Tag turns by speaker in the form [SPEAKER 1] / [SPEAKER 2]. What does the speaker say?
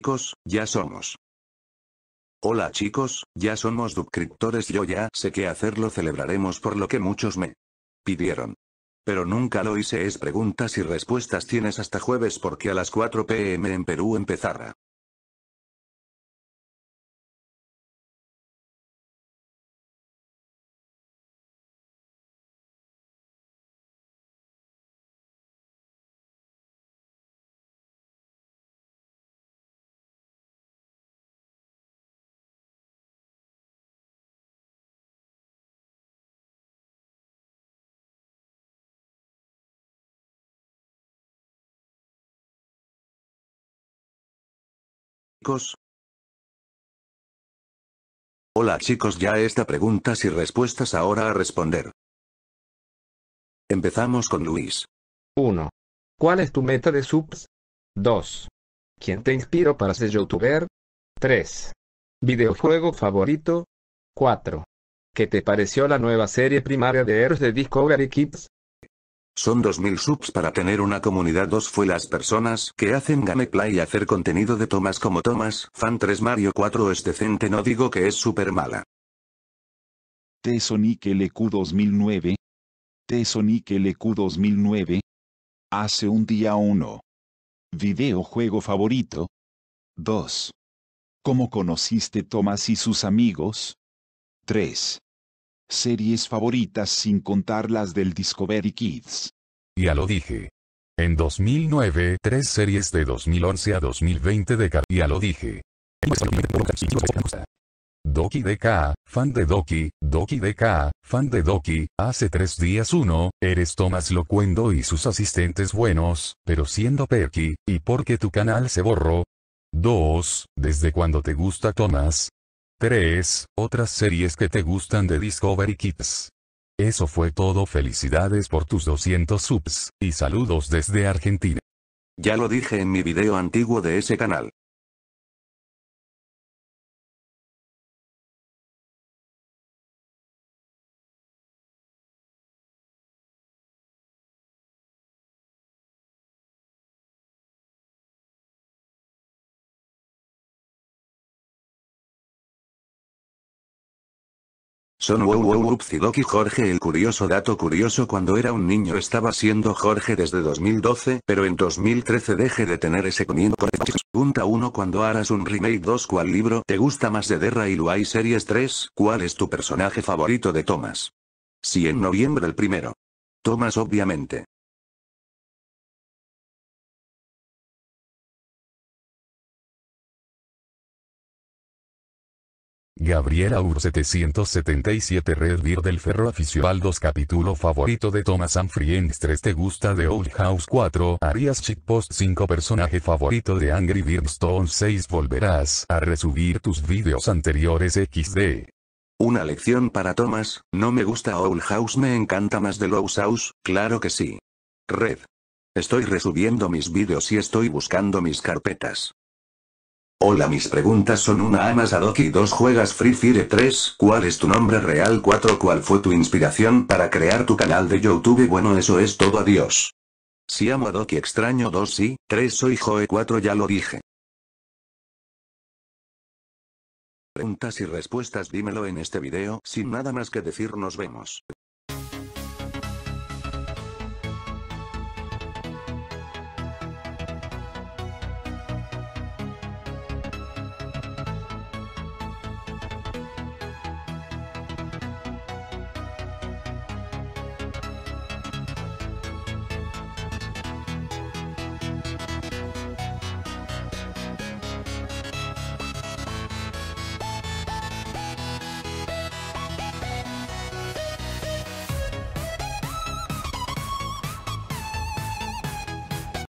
[SPEAKER 1] Chicos, ya somos. Hola chicos, ya somos suscriptores yo ya sé qué hacerlo celebraremos por lo que muchos me pidieron. Pero nunca lo hice es preguntas y respuestas tienes hasta
[SPEAKER 2] jueves porque a las 4 pm en Perú empezará. Hola chicos ya esta preguntas y respuestas ahora a responder. Empezamos con Luis. 1. ¿Cuál es tu meta de subs? 2. ¿Quién te inspiró para ser youtuber? 3.
[SPEAKER 1] ¿Videojuego favorito? 4. ¿Qué te pareció la nueva serie primaria de Heroes de Discovery Kids? Son 2000 subs para tener una comunidad Dos fue las personas que hacen gameplay y hacer contenido de Tomás como Tomás. fan 3 Mario 4 es este decente no digo que es super mala.
[SPEAKER 3] T-Sonic LQ 2009 T-Sonic LQ 2009 Hace un día 1 Videojuego favorito 2. ¿Cómo conociste Tomás y sus amigos? 3 series favoritas sin contar las del Discovery Kids.
[SPEAKER 4] Ya lo dije.
[SPEAKER 3] En 2009,
[SPEAKER 4] tres series de 2011 a 2020 de K. Ya lo dije. Doki DK, fan de Doki, Doki DK, fan de Doki, hace tres días uno, eres Tomás Locuendo y sus asistentes buenos, pero siendo Perky, ¿y por qué tu canal se borró? 2. ¿Desde cuando te gusta Tomás? 3. Otras series que te gustan de Discovery Kids. Eso fue todo felicidades por tus 200 subs, y saludos desde Argentina.
[SPEAKER 2] Ya lo dije en mi video antiguo de ese canal. Son wow wow upsidoki Jorge El
[SPEAKER 1] curioso dato curioso cuando era un niño estaba siendo Jorge desde 2012 pero en 2013 deje de tener ese comienzo Pregunta 1 cuando harás un remake 2 ¿Cuál libro te gusta más de Derra y Luai Series 3? ¿Cuál es tu personaje favorito de Thomas? Si
[SPEAKER 2] en noviembre el primero. Thomas obviamente. Gabriela Ur 777 Red Beer del Ferro 2
[SPEAKER 4] Capítulo favorito de Thomas and 3 Te gusta de Old House 4 Arias Chick Post 5 Personaje favorito de Angry Birds 6 Volverás a resubir tus
[SPEAKER 1] vídeos anteriores XD Una lección para Thomas, no me gusta Old House me encanta más de Low House, claro que sí. Red. Estoy resubiendo mis vídeos y estoy buscando mis carpetas. Hola mis preguntas son una amas Doki? 2 juegas Free Fire 3 ¿Cuál es tu nombre real 4 ¿Cuál fue tu inspiración para crear tu canal de Youtube? Bueno eso es todo adiós. Si amo a Doki extraño 2 sí, 3 soy Joe 4 ya lo dije. Preguntas y respuestas dímelo en este video, sin nada más que decir nos vemos.